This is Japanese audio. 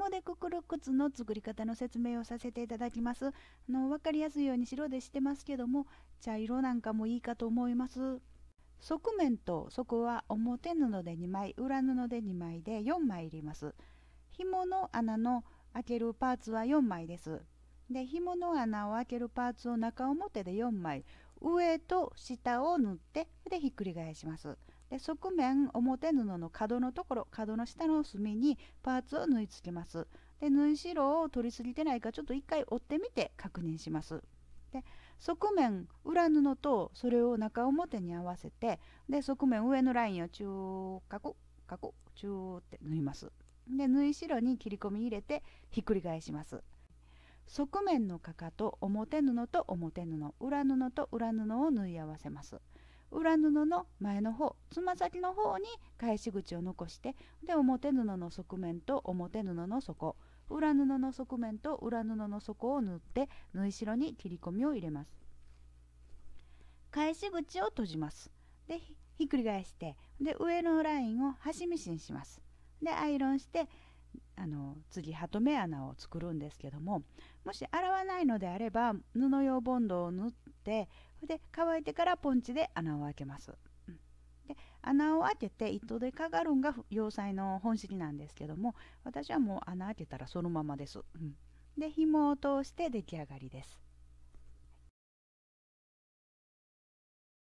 紐でくくる靴の作り方の説明をさせていただきますあの分かりやすいように白でしてますけども茶色なんかもいいかと思います側面と底は表布で2枚裏布で2枚で4枚いります紐の穴の開けるパーツは4枚ですで紐の穴を開けるパーツを中表で4枚上と下を縫ってでひっくり返しますで側面表布の角のところ角の下の隅にパーツを縫い付けますで縫い代を取りすぎてないかちょっと一回折ってみて確認しますで側面裏布とそれを中表に合わせてで側面上のラインを中角角中って縫いますで縫い代に切り込み入れてひっくり返します側面のかかと表布と表布裏布と裏布を縫い合わせます裏布の前の方つま先の方に返し口を残してで表布の側面と表布の底裏布の側面と裏布の底を縫って縫い代に切り込みを入れます返し口を閉じますでひっくり返してで上のラインを端ミシンしますでアイロンしてあの次ハトメ穴を作るんですけどももし洗わないのであれば布用ボンドを縫ってで乾いてからポンチで穴を開けます。で穴を開けて糸でかがるんが要塞の本式なんですけども私はもう穴開けたらそのままです。うん、で紐を通して出来上がりです。